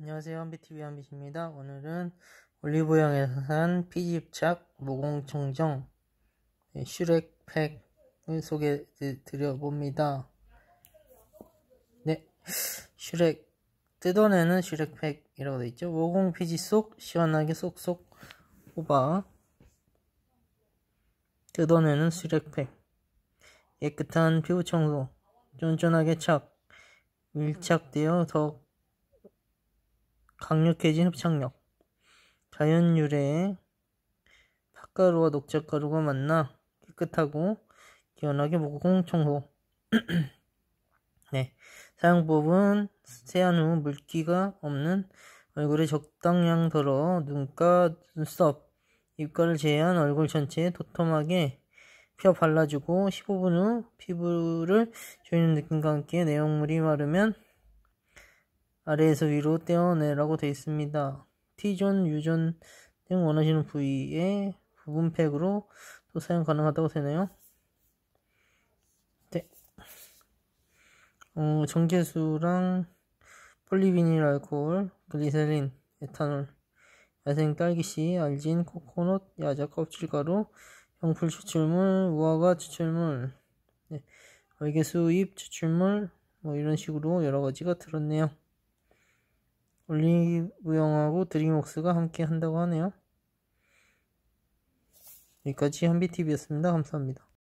안녕하세요. 한비TV 한빛입니다. 오늘은 올리브영에서 산 피집착 무공청정 네, 슈렉팩을 소개 해 드려봅니다. 네, 슈렉 뜯어내는 슈렉팩이라고 되어있죠. 모공 피지 속 시원하게 쏙쏙 뽑아 뜯어내는 슈렉팩 깨끗한 피부 청소 쫀쫀하게 착 밀착되어 더욱 강력해진 흡착력. 자연 유래의 팥가루와 녹차가루가 만나 깨끗하고 개운하게 모공 청소. 네. 사용법은 세안 후 물기가 없는 얼굴에 적당량 덜어 눈가, 눈썹, 입가를 제외한 얼굴 전체에 도톰하게 펴 발라주고 15분 후 피부를 조이는 느낌과 함께 내용물이 마르면 아래에서 위로 떼어내라고 되어 있습니다. T존, U존 등 원하시는 부위에 부분팩으로 또 사용 가능하다고 되네요. 네. 어, 전개수랑 폴리비닐 알코올, 글리세린, 에탄올, 야생 딸기씨, 알진, 코코넛, 야자 껍질 가루, 형풀 추출물, 우화가 추출물, 네. 알개수 잎 추출물, 뭐 이런 식으로 여러 가지가 들었네요. 올리브영하고 드림웍스가 함께 한다고 하네요. 여기까지 한비TV였습니다. 감사합니다.